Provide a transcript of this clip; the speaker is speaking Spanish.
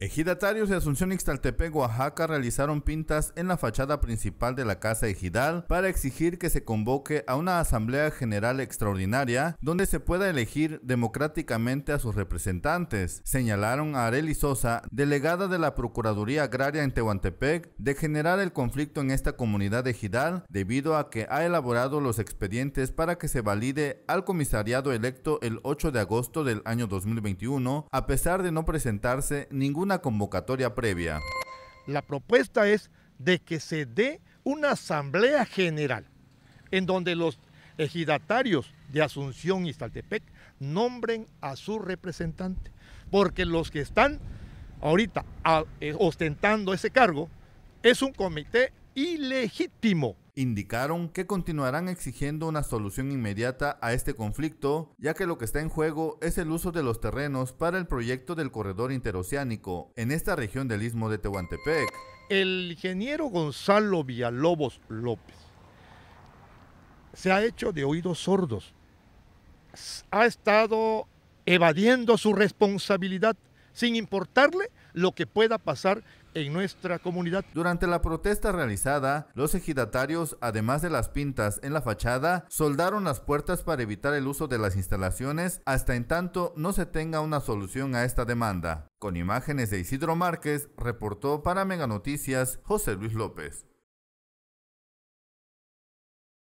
Ejidatarios de Asunción Ixtaltepec, Oaxaca realizaron pintas en la fachada principal de la Casa Ejidal para exigir que se convoque a una Asamblea General Extraordinaria donde se pueda elegir democráticamente a sus representantes. Señalaron a Areli Sosa, delegada de la Procuraduría Agraria en Tehuantepec, de generar el conflicto en esta comunidad de Ejidal debido a que ha elaborado los expedientes para que se valide al comisariado electo el 8 de agosto del año 2021, a pesar de no presentarse ninguna una convocatoria previa. La propuesta es de que se dé una asamblea general en donde los ejidatarios de Asunción y Saltepec nombren a su representante, porque los que están ahorita ah, eh, ostentando ese cargo es un comité ilegítimo. Indicaron que continuarán exigiendo una solución inmediata a este conflicto, ya que lo que está en juego es el uso de los terrenos para el proyecto del corredor interoceánico en esta región del istmo de Tehuantepec. El ingeniero Gonzalo Villalobos López se ha hecho de oídos sordos. Ha estado evadiendo su responsabilidad sin importarle lo que pueda pasar en nuestra comunidad. Durante la protesta realizada, los ejidatarios, además de las pintas en la fachada, soldaron las puertas para evitar el uso de las instalaciones hasta en tanto no se tenga una solución a esta demanda. Con imágenes de Isidro Márquez, reportó para Mega Noticias José Luis López.